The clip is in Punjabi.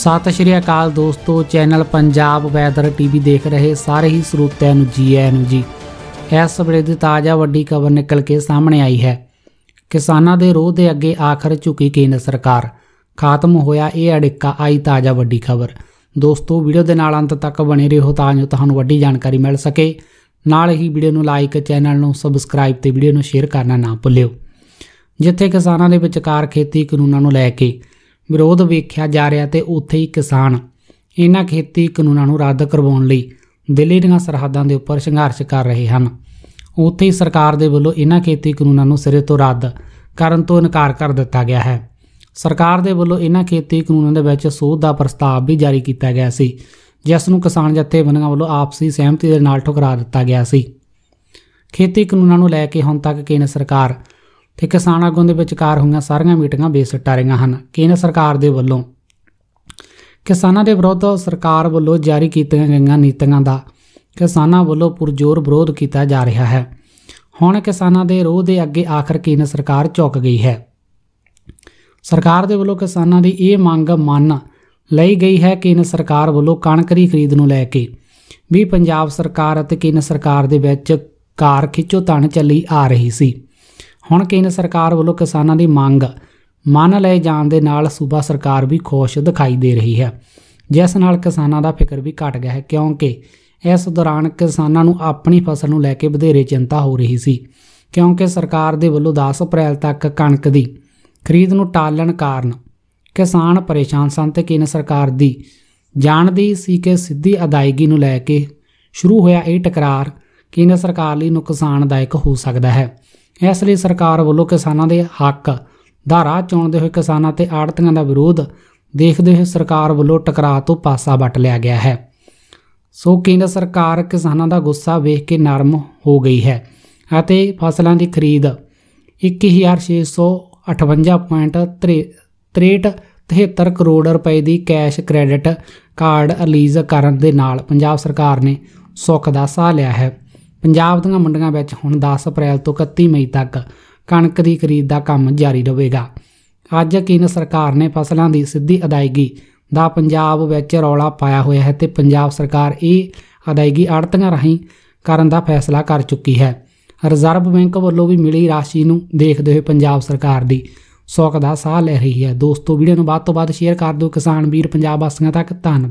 ਸਤਿ ਸ਼੍ਰੀ ਅਕਾਲ ਦੋਸਤੋ ਚੈਨਲ ਪੰਜਾਬ ਵੈਦਰ ਟੀਵੀ ਦੇਖ ਰਹੇ ਸਾਰੇ ਹੀ ਸਰੋਤਿਆਂ ਨੂੰ ਜੀ ਆਇਆਂ ਨੂੰ ਜੀ ਇਸ ਵੇਲੇ ਦੀ ਤਾਜ਼ਾ ਵੱਡੀ ਖਬਰ ਨਿਕਲ ਕੇ ਸਾਹਮਣੇ ਆਈ ਹੈ ਕਿਸਾਨਾਂ ਦੇ ਰੋਹ ਦੇ ਅੱਗੇ ਆਖਰ ਝੁਕੀ ਕੇਂਦਰ ਸਰਕਾਰ ਖਾਤਮ ਹੋਇਆ ਇਹ ਅੜਿੱਕਾ ਆਈ ਤਾਜ਼ਾ ਵੱਡੀ ਖਬਰ ਦੋਸਤੋ ਵੀਡੀਓ ਦੇ ਨਾਲ ਅੰਤ ਤੱਕ ਬਣੇ ਰਹੋ ਤਾਂ ਜੋ ਤੁਹਾਨੂੰ ਵੱਡੀ ਜਾਣਕਾਰੀ ਮਿਲ ਸਕੇ ਨਾਲ ਹੀ ਵੀਡੀਓ ਨੂੰ ਲਾਈਕ ਚੈਨਲ ਨੂੰ ਸਬਸਕ੍ਰਾਈਬ ਤੇ ਵੀਡੀਓ ਨੂੰ ਸ਼ੇਅਰ ਕਰਨਾ ਨਾ ਭੁੱਲਿਓ ਜਿੱਥੇ ਕਿਸਾਨਾਂ ਦੇ ਵਿਚਕਾਰ ਖੇਤੀ ਕਾਨੂੰਨਾਂ ਨੂੰ ਲੈ ਕੇ ਵਿਰੋਧ ਵੇਖਿਆ ਜਾ ਰਿਹਾ ਤੇ ਉੱਥੇ ਹੀ ਕਿਸਾਨ ਇਹਨਾਂ ਖੇਤੀ ਕਾਨੂੰਨਾਂ ਨੂੰ ਰੱਦ ਕਰਵਾਉਣ ਲਈ ਦਿੱਲੀ ਦੀਆਂ ਸਰਹੱਦਾਂ ਦੇ ਉੱਪਰ ਸੰਘਰਸ਼ ਕਰ ਰਹੇ ਹਨ ਉੱਥੇ ਹੀ ਸਰਕਾਰ ਦੇ ਵੱਲੋਂ ਇਹਨਾਂ ਖੇਤੀ ਕਾਨੂੰਨਾਂ ਨੂੰ ਸਿਰੇ ਤੋਂ ਰੱਦ ਕਰਨ ਤੋਂ ਇਨਕਾਰ ਕਰ ਦਿੱਤਾ ਗਿਆ ਹੈ ਸਰਕਾਰ ਦੇ ਵੱਲੋਂ ਇਹਨਾਂ ਖੇਤੀ ਕਾਨੂੰਨਾਂ ਦੇ ਵਿੱਚ ਸੋਧ ਦਾ ਪ੍ਰਸਤਾਵ ਵੀ ਜਾਰੀ ਕੀਤਾ ਗਿਆ ਸੀ ਜਿਸ ਨੂੰ ਕਿਸਾਨ ਜਥੇਬੰਦੀਆਂ ਵੱਲੋਂ ਆਪਸੀ ਸਹਿਮਤੀ ਦੇ ਨਾਲ ਠੁਕਰਾ ਦਿੱਤਾ ਗਿਆ ਸੀ ਖੇਤੀ ਕਾਨੂੰਨਾਂ ਨੂੰ ਲੈ ਕੇ ਹੁਣ ਤੱਕ ਕੇਂਦਰ ਸਰਕਾਰ ਤੇ ਕਿਸਾਨ ਆਗੂਆਂ ਦੇ ਵਿਚਕਾਰ ਹੋਈਆਂ ਸਾਰੀਆਂ ਮੀਟਿੰਗਾਂ ਬੇਸਿੱਟਾ ਰਹੀਆਂ ਹਨ ਕੇਂਦਰ ਸਰਕਾਰ ਦੇ ਵੱਲੋਂ ਕਿਸਾਨਾਂ ਦੇ ਵਿਰੁੱਧ ਸਰਕਾਰ ਵੱਲੋਂ ਜਾਰੀ ਕੀਤੀਆਂ ਗਈਆਂ ਨੀਤੀਆਂ ਦਾ ਕਿਸਾਨਾਂ ਵੱਲੋਂ ਪੁਰਜ਼ੋਰ ਵਿਰੋਧ ਕੀਤਾ ਜਾ ਰਿਹਾ ਹੈ ਹੁਣ ਕਿਸਾਨਾਂ ਦੇ ਰੋਹ ਦੇ ਅੱਗੇ ਆਖਰ ਕੇਂਦਰ ਸਰਕਾਰ ਚੁੱਕ ਗਈ ਹੈ ਸਰਕਾਰ ਦੇ ਵੱਲੋਂ ਕਿਸਾਨਾਂ ਦੀ ਇਹ ਮੰਗ ਮੰਨ ਲਈ ਗਈ ਹੈ ਕਿ ਇਹਨਾਂ ਸਰਕਾਰ ਵੱਲੋਂ ਕਣਕ ਦੀ ਖਰੀਦ ਨੂੰ ਲੈ ਕੇ ਵੀ ਪੰਜਾਬ ਸਰਕਾਰ ਅਤੇ ਕੇਂਦਰ ਸਰਕਾਰ ਦੇ ਵਿੱਚ ਕਾਰ ਖਿੱਚੋ ਤਣ ਚੱਲੀ ਆ ਰਹੀ ਸੀ ਹੁਣ ਕੇਂਦਰ ਸਰਕਾਰ ਵੱਲੋਂ ਕਿਸਾਨਾਂ ਦੀ ਮੰਗ ਮੰਨ ਲਏ ਜਾਣ ਦੇ ਨਾਲ ਸੂਬਾ ਸਰਕਾਰ ਵੀ ਖੁਸ਼ ਦਿਖਾਈ ਦੇ ਰਹੀ ਹੈ ਜਿਸ ਨਾਲ ਕਿਸਾਨਾਂ ਦਾ ਫਿਕਰ ਵੀ ਘਟ ਗਿਆ ਹੈ ਕਿਉਂਕਿ ਇਸ ਦੌਰਾਨ ਕਿਸਾਨਾਂ ਨੂੰ ਆਪਣੀ ਫਸਲ ਨੂੰ ਲੈ ਕੇ ਵਧੇਰੇ ਚਿੰਤਾ ਹੋ ਰਹੀ ਸੀ ਕਿਉਂਕਿ ਸਰਕਾਰ ਦੇ ਵੱਲੋਂ 10 ਅਪ੍ਰੈਲ ਤੱਕ ਕਣਕ ਦੀ ਖਰੀਦ ਨੂੰ ਟਾਲਣ ਕਾਰਨ ਕਿਸਾਨ ਪਰੇਸ਼ਾਨ ਸਨ ਤੇ ਕੇਂਦਰ ਸਰਕਾਰ ਦੀ ਜਾਣਦੀ ਸੀ ਕਿ ਸਿੱਧੀ ਅਦਾਇਗੀ ਨੂੰ ਲੈ ਕੇ ਸ਼ੁਰੂ ਹੋਇਆ ਇਹ ਟਕਰਾਰ ਕੇਂਦਰ ਸਰਕਾਰ ਲਈ ਨੁਕਸਾਨਦਾਇਕ ਹੋ ਸਕਦਾ ਹੈ ਇਸ ਲਈ ਸਰਕਾਰ ਵੱਲੋਂ ਕਿਸਾਨਾਂ ਦੇ ਹੱਕ ਦਾ ਰਾਹ ਚੁਣਦੇ ਹੋਏ ਕਿਸਾਨਾਂ ਤੇ ਆੜਤੀਆਂ ਦਾ ਵਿਰੋਧ ਦੇਖਦੇ ਹੋਏ ਸਰਕਾਰ ਵੱਲੋਂ ਟਕਰਾਅ ਤੋਂ ਪਾਸਾ ਵੱਟ ਲਿਆ ਗਿਆ ਹੈ ਸੋ ਕੇਂਦਰ ਸਰਕਾਰ ਕਿਸਾਨਾਂ ਦਾ ਗੁੱਸਾ ਵੇਖ ਕੇ ਨਰਮ ਹੋ ਗਈ ਹੈ ਅਤੇ ਫਸਲਾਂ ਦੀ ਖਰੀਦ 21658.63 ਕਰੋੜ ਰੁਪਏ ਦੀ ਕੈਸ਼ ਕ੍ਰੈਡਿਟ ਕਾਰਡ ਰਿਲੀਜ਼ ਕਰਨ ਦੇ ਨਾਲ ਪੰਜਾਬ ਸਰਕਾਰ ਨੇ ਸੁੱਖ ਦਾ ਸਾਹ ਲਿਆ ਹੈ ਪੰਜਾਬ ਦੀਆਂ ਮੰਡੀਆਂ ਵਿੱਚ ਹੁਣ 10 ਅਪ੍ਰੈਲ ਤੋਂ 31 ਮਈ ਤੱਕ ਕਣਕ ਦੀ ਖਰੀਦ ਦਾ ਕੰਮ ਜਾਰੀ ਰਹੇਗਾ ਅੱਜ ਕੇਂਦਰ ਸਰਕਾਰ ਨੇ ਫਸਲਾਂ ਦੀ ਸਿੱਧੀ ਅਦਾਇਗੀ ਦਾ ਪੰਜਾਬ ਵਿੱਚ ਰੌਲਾ ਪਾਇਆ ਹੋਇਆ ਹੈ ਤੇ ਪੰਜਾਬ ਸਰਕਾਰ ਇਹ ਅਦਾਇਗੀ ਆੜਤੀਆਂ ਰਾਹੀਂ ਕਰਨ ਦਾ ਫੈਸਲਾ ਕਰ ਚੁੱਕੀ ਹੈ ਰਿਜ਼ਰਵ ਬੈਂਕ ਵੱਲੋਂ ਵੀ ਮਿਲੀ ਰਾਸ਼ੀ ਨੂੰ ਦੇਖਦੇ ਹੋਏ ਪੰਜਾਬ ਸਰਕਾਰ ਦੀ ਸੌਕ ਦਾ ਸਾਹ ਲੈ ਰਹੀ ਹੈ ਦੋਸਤੋ ਵੀਡੀਓ ਨੂੰ ਬਾਅਦ ਤੋਂ ਬਾਅਦ ਸ਼ੇਅਰ ਕਰ ਦਿਓ ਕਿਸਾਨ ਵੀਰ ਪੰਜਾਬ ਵਾਸੀਆਂ ਤੱਕ ਧੰਨਵਾਦ